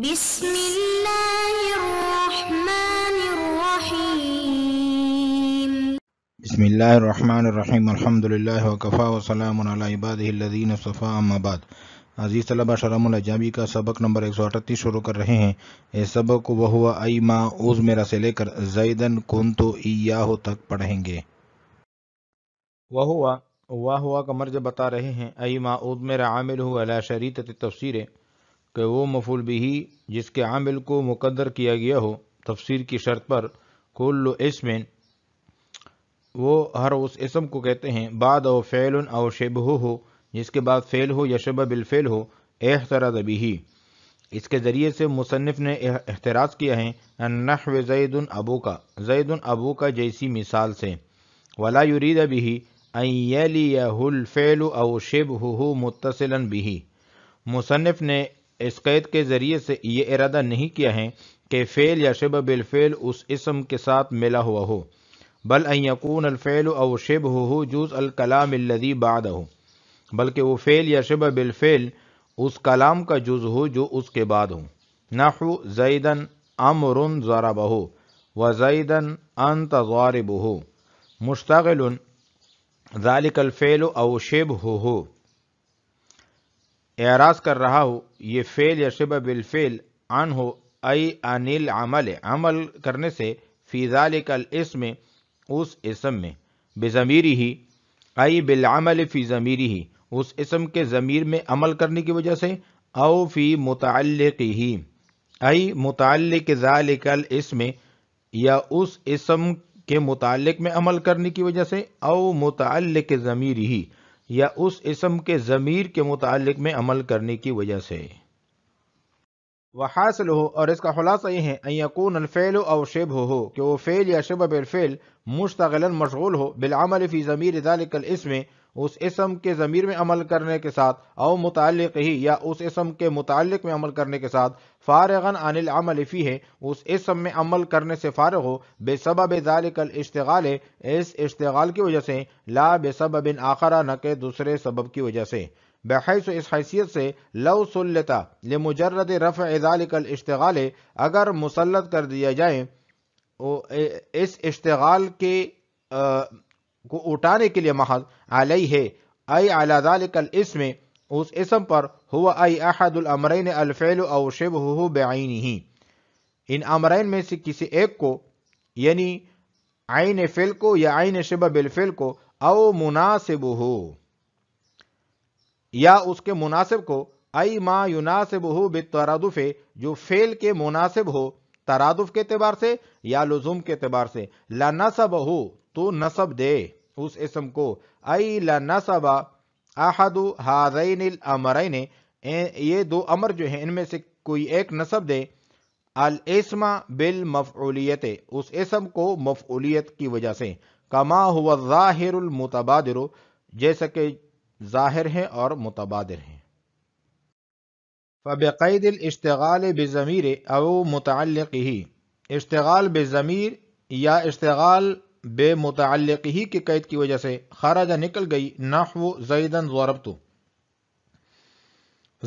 بسم الله الرحمن الرحيم بسم الله الرحمن الرحيم الحمد لله وكفى وسلام على عباده الذين اصطفى بعد अजीज़ तलबा का सबक नंबर एक सौ अठतीस शुरू कर रहे हैं इस सबक को वह आई माँ उज मेरा से लेकर जैदन कौन तो तक पढ़ेंगे वह हुआ वाह हुआ का मर्ज बता रहे हैं आई माँ उज मेरा आमिल हुआ शरीत तफसीरें कि वो मफुल बिही जिसके आमिल को मुकद्दर किया गया हो तफसीर की शर्त पर कुल इसमें वो हर उस इसम को कहते हैं बाद ओ फ़ैल और शेब हो जिसके बाद फ़ेल हो या शब बिलफ़ेल हो एहतराज बिही इसके ज़रिए से मुसनफ़ ने एहतराज़ किया है नहव जैदन अबू का जैदन अबू का जैसी मिसाल से वला युरीद बिही अली हुल फ़ेल अव शेब हो मुतसिलन बिही मुसनफ़ ने इस कैद के ज़रिए से ये इरादा नहीं किया है कि फ़ेल या शब बिलफ़ेल उस इसम के साथ मिला हुआ हो बल यकून अलफ़ेल अव शब हो जूज़ अलकलाम लदी बाद हो बल्कि वो फ़ेल या शब बिलफ़ेल उस कलाम का जुज़ हो जो उसके बाद हो नाहु जैदन अमर ज़रा बहो व जैदन अनत ज़ारब हो मुश्तल फ़ेल अव शब हो एराज कर रहा हो ये फेल या शिब बिलफेल आन हो अई अनिल अमल अमल करने से फिजाल कल इसमें उस इसम में बेज़मीरी ही अई बिलमल फ़ी ज़मीरी ही उस इसम के ज़मीर में अमल करने की वजह से अव फ़ी मुतल ही आई मुतल ज़ाल कल इसमें या उस इसम के मुतल में अमल करने की वजह से अव मुतल ज़मीरी ही या उस इसम के ज़मीर के मुतालिक में अमल करने की वजह से वह हासिल हो और इसका खुलासा यह है अकून अलफ़ेल और शेब हो, हो कि वो फ़ेल या शब बिलफ़ेल मुश्तगला मशगूल हो बिलामल फ़ी ज़मीर दाल इसमें उस इसम के ज़मीर में अमल करने के साथ अव मुतल ही या उस इसम के मुतल में अमल करने के साथ फ़ारगन अनिल अमल फ़ी है उस इसम में अमल करने से फ़ारग हो बेसबब ज़ालिकल इश्तगाल इस इश्तगाल की वजह से ला बेसब बिन आखरा न के दूसरे सबब की वजह से बहस इस हैसियत से लव सुलता मुजरद रफ़ एजालिकल इश्तगाल अगर मुसलत कर दिया जाए इस इश्तगाल के को उठाने के लिए महज आलई है आई कल इसमें उस इसम पर हुआ आई अहदुल अमरैन अलफेल और शिव हो बेआनी ही इन अमरैन में से किसी एक को यानी आइन फिल को या आइन शिब बिलफिल को अव मुनासिब हो या उसके मुनासिब को आई मा युनासिब हो बे तरादुफे जो फेल के मुनासिब हो तरादुफ के अतबार से या लुजुम के अतबार से लनासब हो तू नसब दे उस इसम को आई ला आहदु हाजैन अमरैन ये दो अमर जो हैं इनमें से कोई एक नसब दे अल इसमा बिल मफूलियत उस इसम को मफूलियत की वजह से कमा हुआ ज़ाहिर ज़ाहिरमतबादर जैसा कि ज़ाहिर हैं और मुतबादर हैं फ़बैद इश्तगाल बज़मीर अव मुतल ही इश्तगाल बज़मीर या इश्तगाल मुतल ही की कैद की वजह से खाराजा निकल गई वो जैदन जौरबतु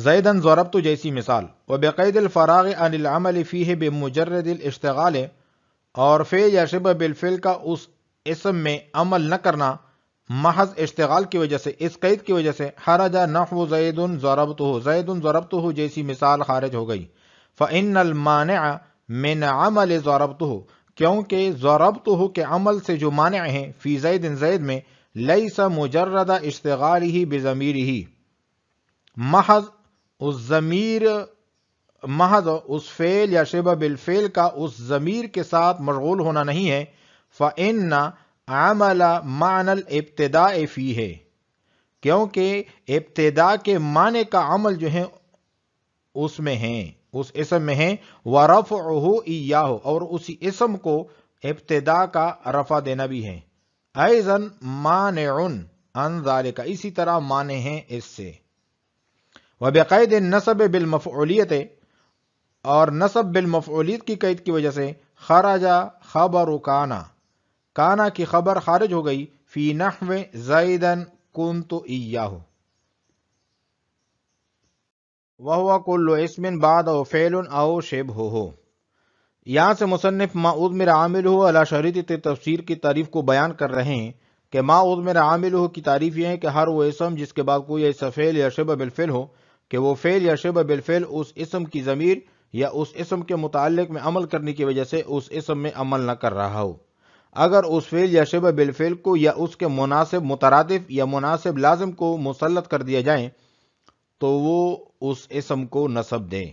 जैदन जौरबतु जैसी मिसाल व बेकैदल फ़राग अनिलमल फ़ी है बेमुजरदलश्तगाल और फ़े या शब बिलफिल का उस इसम में अमल न करना महज इश्तगाल की वजह से इस कैद की वजह से हराजा नहव जैदन जोरबत हो जैदन जौरबत हो जैसी मिसाल खारिज हो गई फ़िन में मिन अमल जौरबत हो क्योंकि जरबत हो के अमल से जो माने हैं फी जैद इन जैद में लई सा मुजर्रदा इश्तार ही बेज़मीर ही महज उस ज़मीर महज उस फेल या शिब बिलफेल का उस ज़मीर के साथ मशगूल होना नहीं है फ़िन आमला मानल इब्तदा फ़ी है क्योंकि इब्तदा के माने का अमल जो है उसमें हैं उस इसम में है वरफ याहो और उसी इसम को इब्तदा का रफा देना भी है ऐजन मान अन का इसी तरह माने हैं इससे व बेक़ैद नसब बिलमफ़लियत और नसब बिलमफ़लियत की कैद की वजह से खराजा खबर काना काना की खबर खारिज हो गई फी नहवे जैदन कुंतु तो वह कुल्लो बाद और फ़ैल आओ शेब हो हो यहाँ से मुसनफ़ माऊद मेरा आमिल हो अला शरीत तफसीर की तारीफ़ को बयान कर रहे हैं कि माऊद मेरा आमिल हो की तारीफ़ यह है कि हर वो इसम जिसके बाद कोई ऐसा फ़ैल या शब बिलफेल हो कि वो फ़ेल या शब बिलफेल उस इसम की ज़मीर या उस इसम के मुतल में अमल करने की वजह से उस इसम में अमल न कर रहा हो अगर उस फ़ेल या शब बिलफेल को या उसके मुनासिब मुतरदफ़ या मुनासिब लाजम को मुसलत कर दिया जाए तो वो उस इसम को नसब दें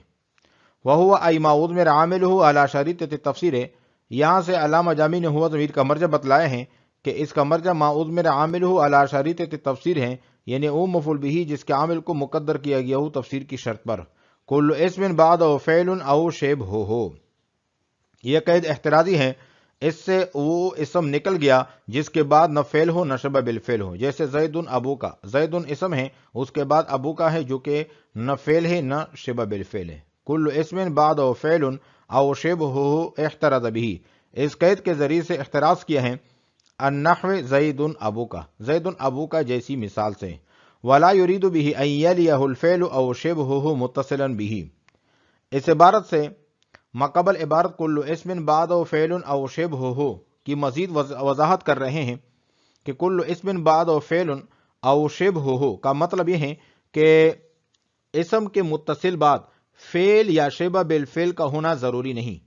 वह हुआ आईमाउद में रामिल हो अला शरीत तफसर है यहाँ से अलामा जामी ने हुआ तमीर तो का मर्जा बतलाए हैं कि इसका मर्जा माउद में आमिल हो अला शरीत तफसर हैं यानी ओ मफुल भी जिसके आमिल को मुकदर किया गया हो तफसर की शर्त पर कुल इसमिन बाद फ़ैल अओ शेब हो हो यह कैद एहतराजी है इससे वो इसम निकल गया जिसके बाद न फेल हो न शब बिल फेल हो जैसे जैदुन अबू का जैदुन इसम है उसके बाद अबू का है जो कि न फेल है न शब बिल फेल है कुल इसमिन बाद ओ फेल उन आओ शेब हो एहतराज भी इस कैद के जरिए से अख्तराज किया है अन्नहव जईदन अबू का जईदन अबू का जैसी मिसाल से वला युरीदु बिही अयलफ़ेल फेलु औ हो मुत्तसिलन बिही इस इबारत से मकबल इबारत कुल्लु इसमिन बाद फ़ैल अव शेब हो, हो की मजीद वजाहत कर रहे हैं कि कुल्लु इसमिन बाद फ़ैल अव शेब हो, हो का मतलब यह है कि इसम के मुतसिल बाद फ़ेल या शेबा फेल का होना ज़रूरी नहीं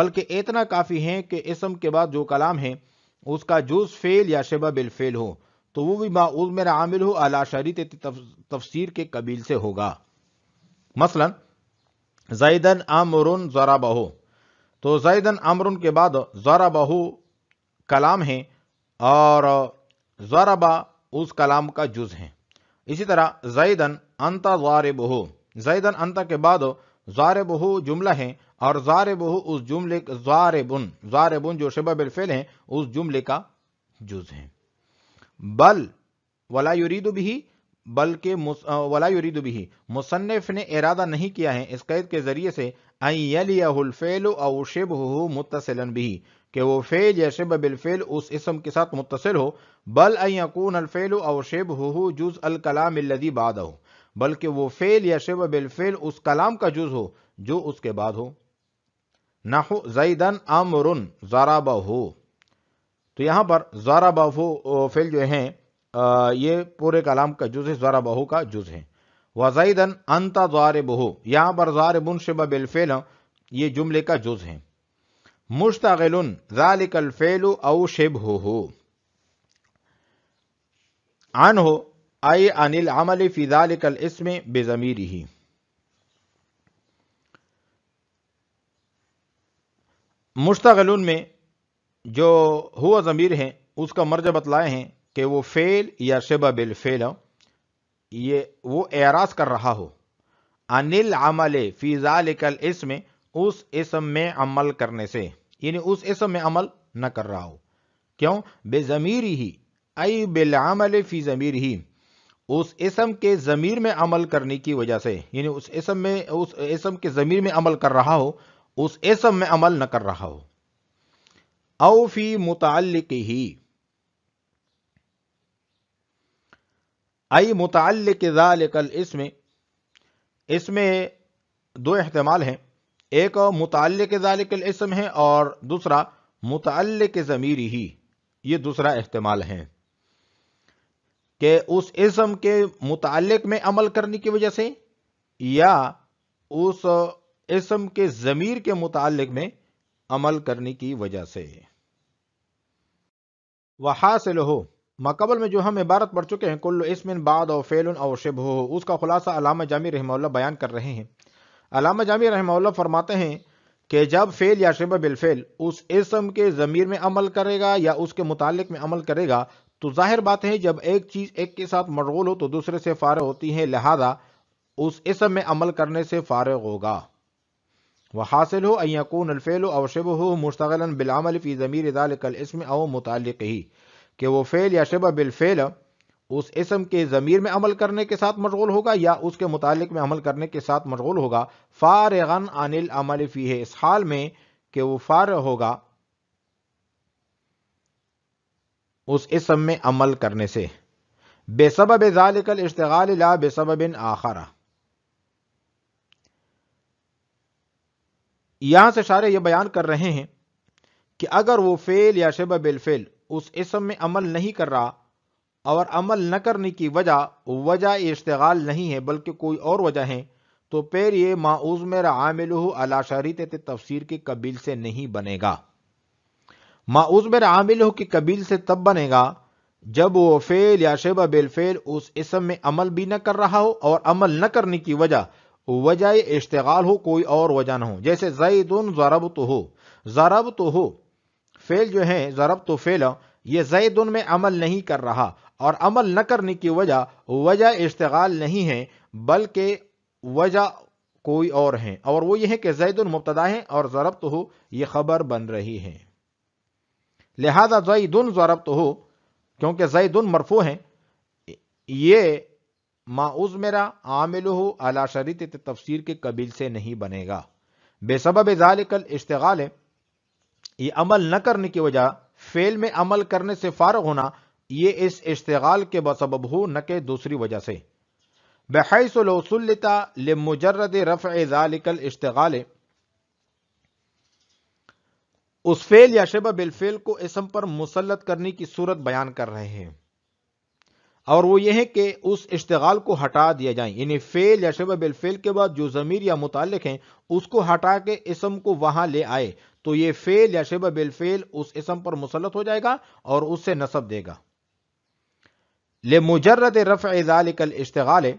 बल्कि इतना काफ़ी है कि इसम के बाद जो कलाम है उसका जूस फ़ेल या शेबा बिल फेल हो तो वो भी माउज मेरा आमिल हो आला शरीत तफसीर के कबील से होगा मसलन जैदन अमरुन जरा बहू तो जैदन अमरुन के बाद जरा बहू कलाम है और जराबा उस कलाम का जुज है इसी तरह जैदन अंता जार बहू जैदन अंता के बाद जार बहू जुमला है और जार बहू उस जुमले जार बुन जार बुन जो शेबा बिलफेल है उस जुमले का जुज है बल वला भी बल्कि वला युरीद भी मुसन्फ ने इरादा नहीं किया है इस कैद के ज़रिए से शिब हो मुतसिलन भी कि वो फ़ेल या शिब बिलफ़ेल उस इसम के साथ मुतसिल हो बल अकून अलफ़ेल अवशब हो जुज़ अल कलाम लदी बाद हो बल्कि वो फ़ेल या शिब बिलफ़ेल उस कलाम का जुज़ हो जो उसके बाद हो ना जईदन अमरुन ज़ाराबा हो तो यहाँ पर ज़ाराबा फ़ेल जो है ये पूरे कलाम का जुज है ज़रा बहू का जुज है वजाइदन अंता ज़ार बहू यहाँ पर ज़ार मुनशब बिलफेल ये जुमले का जुज है जालिकल ज़ालिकलफेल औ शेब हो हो आन हो आई अनिल अमल फ़िज़ालिकल इसमें बेज़मीर ही मुश्तल में जो हुआ ज़मीर है उसका मर्ज बतलाए हैं कि वो फेल या शबा बिल फेल ये वो एराज कर रहा हो अनिल अमल फ़ीज़ाल इसमें उस इसम में अमल करने से यानी उस इसम में अमल न कर रहा हो क्यों बेज़मीर ही अई अमल फ़ी ज़मीर ही उस इसम के ज़मीर में अमल करने की वजह से यानी उस इसम में उस इसम के ज़मीर में अमल कर रहा हो उस इसम में अमल न कर रहा हो अवफ़ी मुतल ही आई मुतल कल इसमें इसमें दो अहतमाल हैं एक मुतल कल इसम है और दूसरा मुतल के ज़मीरी ही ये दूसरा अहतमाल है कि उस इसम के मुतल में अमल करने की वजह से या उस इसम के ज़मीर के मुतल में अमल करने की वजह से से लोहो मकबल में जो हम इबारत पढ़ चुके हैं कुल्लु इसमिन बाद और फेल और शिब हो उसका खुलासा अलामा जामी रहमल्ला बयान कर रहे हैं अलामा जामी रहमल्ला फरमाते हैं कि जब फेल या शिब बिलफेल उस इसम के ज़मीर में अमल करेगा या उसके मुतालिक में अमल करेगा तो जाहिर बात है जब एक चीज़ एक के साथ मरगोल हो तो दूसरे से फारग होती है लिहाजा उस इसम में अमल करने से फारग होगा वह हासिल हो अकून अल्फेल अवशब हो मुश्तगला बिलामल फ़ी ज़मीर दाल कल इसम अव मुतल ही कि वो फेल या बिल बिलफेल उस इसम के ज़मीर में अमल करने के साथ मशगोल होगा या उसके मुतालिक में अमल करने के साथ मशगोल होगा गन अनिल अमल फ़ी है इस हाल में कि वो फ़ार होगा उस इसम में अमल करने से बेसब ज़ालिकल इश्तगाल ला बिन आखरा यहां से शारे ये बयान कर रहे हैं कि अगर वो फेल या शब बिलफेल उस इसम में अमल नहीं कर रहा और अमल न करने की वजह वजह इश्तगाल नहीं है बल्कि कोई और वजह है तो पैर ये माउज में आमिल अला शरीत तफसीर के कबील से नहीं बनेगा माउज में आमिल के कबील से तब बनेगा जब वो फेल या शेबा बेलफेल उस इसम में अमल भी न कर रहा हो और अमल न करने की वजह वजह इश्तगाल हो कोई और वजह न हो जैसे जैद जरब तो हो जरब तो हो फेल जो है ज़रब तो फेला ये जैद में अमल नहीं कर रहा और अमल न करने की वजह वजह इश्तगाल नहीं है बल्कि वजह कोई और है और वो ये है कि जैद मुबतदा है और ज़रब तो हो यह खबर बन रही है लिहाजा उन ज़रब तो हो क्योंकि जैद मरफो हैं ये माउज मेरा आमिल हो अला शरीत तफसर के कबील से नहीं बनेगा बेसब ज़ालिकल इश्तगाल है ये अमल न करने की वजह फेल में अमल करने से फारग होना ये इस इश्तगाल के बसब हो न के दूसरी वजह से ले मुजर्रद रफ़ एजालिकल इश्तगाल उस फेल या शब बिलफेल को इसम पर मुसलत करने की सूरत बयान कर रहे हैं और वो ये है कि उस इश्तगाल को हटा दिया जाए यानी फेल या शब बिलफेल के बाद जो ज़मीर या मुतल है उसको हटा के इसम को वहां ले आए तो ये फेल या शब बिलफेल उस इसम पर मुसलत हो जाएगा और उससे नसब देगा ले मुजरत रफ़ जालिकल इश्तगाल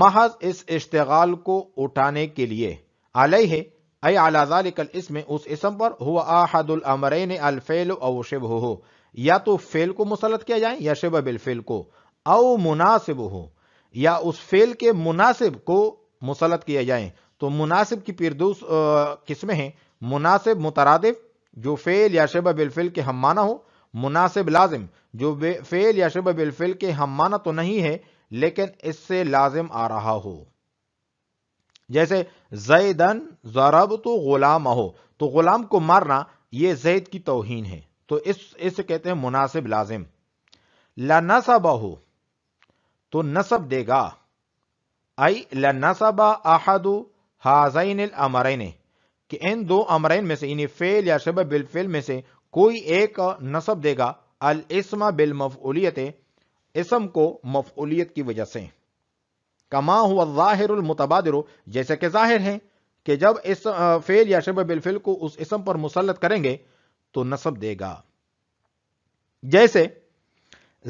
महज इस इश्तगाल को उठाने के लिए आलई है अलाजालिकल इसमें उस इसम पर हुआ आहदुल ने अलफेल अवशिब हो या तो फेल को मुसलत किया जाए या शेबा बिल फेल को औ मुनासिब हो या उस फेल के मुनासिब को मुसलत किया जाए तो मुनासिब की पिरदूस किस्में हैं मुनासिब मुतरादिफ जो फेल या शेबा बिलफिल के हम माना हो मुनासिब लाजिम जो फेल या शेबा बिलफिल के हम माना तो नहीं है लेकिन इससे लाजिम आ रहा हो जैसे जैदन जरब तो गुलाम हो तो गुलाम को मारना यह जैद की तोहन है तो इस इसे कहते हैं मुनासिब लाजिम लनसबाहु तो नसब देगा आई लनसबा अहदु हाजैन अमरैन कि इन दो अमरैन में से यानी फेल या शब बिलफेल में से कोई एक नसब देगा अल इसमा बिल मफूलियत इसम को मफूलियत की वजह से कमा हुआ जाहिर ज़ाहिरमतबादर जैसे कि जाहिर है कि जब इस फेल या शब बिलफिल को उस इसम पर मुसलत करेंगे तो नसब देगा जैसे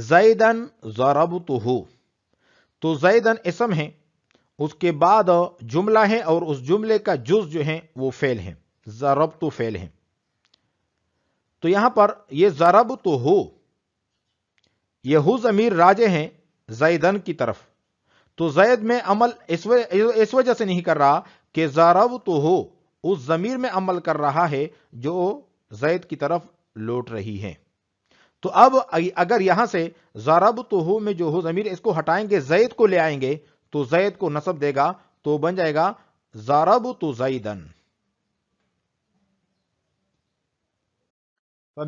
जैदन जरब तो हो तो जैदन इसम है उसके बाद जुमला है और उस जुमले का जुज जो है वो फेल है जरब तो फेल है तो यहां पर यह जरब तो हो यह जमीर राजे हैं जैदन की तरफ तो जैद में अमल इस वजह से नहीं कर रहा कि जरब तो हो उस जमीर में अमल कर रहा है जो जैद की तरफ लौट रही हैं तो अब अगर यहां से जरब तो हो में जो हो जमीर इसको हटाएंगे जैद को ले आएंगे तो जैद को नसब देगा तो बन जाएगा जरब तो जईदन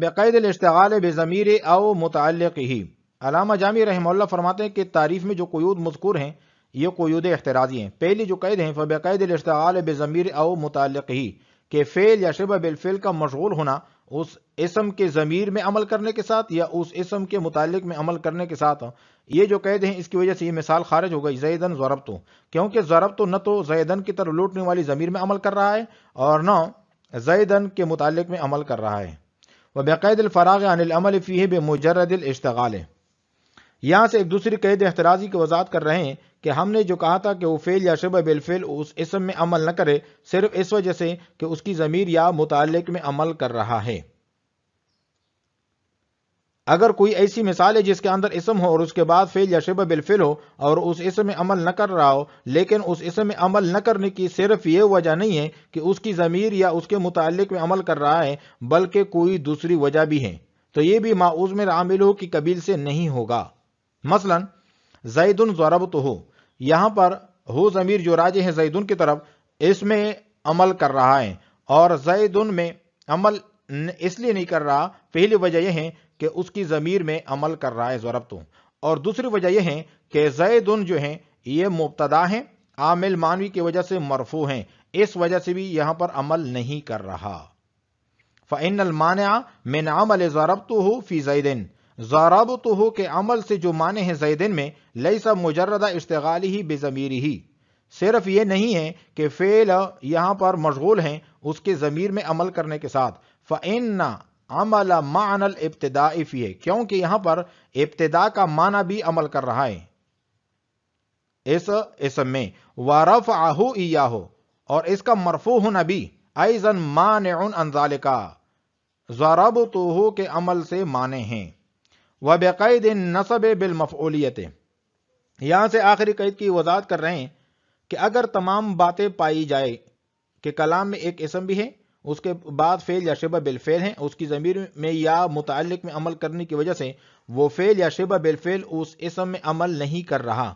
बेकैद इश्तगाल बेज़मीर अव मुतल ही अलामा जामी रहमल्ला फरमाते हैं कि तारीफ में जो कयूद मजकूर हैं ये कोयूद एहतराजी हैं पहली जो कैद हैं फ़बैद इश्तगाल बेज़मीर अव मुतल ही कि फेल या शिब बिलफेल का मशगूल होना उस इसम के ज़मीर में अमल करने के साथ या उस इसम के मुतालिक में अमल करने के साथ ये जो कैद हैं इसकी वजह से ये मिसाल खारिज हो गई जैदन ज़रब तो क्योंकि ज़रब तो न तो जैदन की तरफ लौटने वाली ज़मीर में अमल कर रहा है और न जैदन के मुतालिक में अमल कर रहा है वह बेक़ैद फ़राग अनिलमल फ़ी मुजरदल इश्तगाल यहाँ से एक दूसरी कैद एहतराजी की वजात कर रहे हैं कि हमने जो कहा था कि वो फेल या शब बिलफेल उस इसम में अमल न करे सिर्फ इस वजह से कि उसकी ज़मीर या मुतलक में अमल कर रहा है अगर कोई ऐसी मिसाल है जिसके अंदर इसम हो और उसके बाद फेल या शब बिलफिल हो और उस इसम में अमल न कर रहा हो लेकिन उस इसम में अमल न करने की सिर्फ ये वजह नहीं है कि उसकी ज़मीर या उसके मुतलक में अमल कर रहा है बल्कि कोई दूसरी वजह भी है तो ये भी माउज में रामिल हो कि कबील से नहीं होगा मसलन जैदन जरब तो हो यहाँ पर हो ज़मीर जो राजे हैं जैदन की तरफ इसमें अमल कर रहा है और जैदन में अमल इसलिए नहीं कर रहा पहली वजह यह है कि उसकी ज़मीर में अमल कर रहा है जोरब तो और दूसरी वजह यह है कि जैदन जो है ये मुबतदा है आमिल मानवी की वजह से मरफू हैं इस वजह से भी यहां पर अमल नहीं कर रहा फ़ैन अलमान मिन अमल जरबत तो हो फ़ी जैदिन जाराब तो के अमल से जो माने हैं जैदिन में लई सब मुजरदा इश्तगाली ही बेज़मीरी ही सिर्फ ये नहीं है कि फ़ेल यहाँ पर मशगूल हैं उसके ज़मीर में अमल करने के साथ ना अमल मानल इब्तदाई है क्योंकि यहाँ पर इब्तदा का माना भी अमल कर रहा है इस इसम में वारफ आहो या हो और इसका मरफू होना भी आइजन मान अनजालिका जराब तो के अमल से माने हैं व बेकैद नसब बिलमफूलियत यहाँ से आखिरी कैद की वजात कर रहे हैं कि अगर तमाम बातें पाई जाए कि कलाम में एक इसम भी है उसके बाद फेल या शिबा बिलफेल है उसकी ज़मीर में या मुतल में अमल करने की वजह से वो फेल या शिबा बिलफेल उस इसम में अमल नहीं कर रहा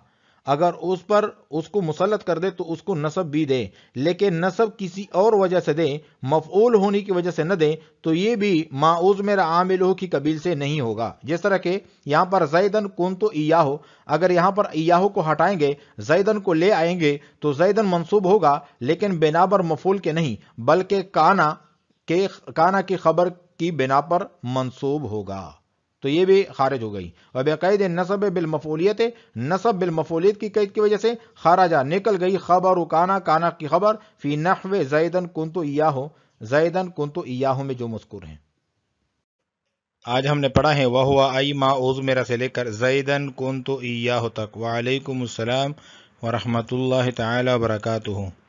अगर उस पर उसको मुसलत कर दे तो उसको नसब भी दे लेकिन नसब किसी और वजह से दे मफूल होने की वजह से न दे तो ये भी माउज मेरा आमिल की कबील से नहीं होगा जिस तरह के यहाँ पर जैदन कौन तो इयाहो अगर यहाँ पर इयाहो को हटाएंगे जैदन को ले आएंगे तो जैदन मनसूब होगा लेकिन बेनाबर मफूल के नहीं बल्कि काना के काना की खबर की बिना पर मनसूब होगा तो ये भी खारिज हो गई और बेकैद नसब बिलमफोलियत नसब बिलमफोलियत की कैद की वजह से खाराजा निकल गई खबर काना काना की खबर फी नहवे जैदन कुंतु इयाहो जैदन कुंतु इयाहो में जो मुस्कुर हैं आज हमने पढ़ा है वह हुआ आई मा मेरा से लेकर जैदन कुंतु इयाहो तक वालेकुम असलम वरहमत ला वरक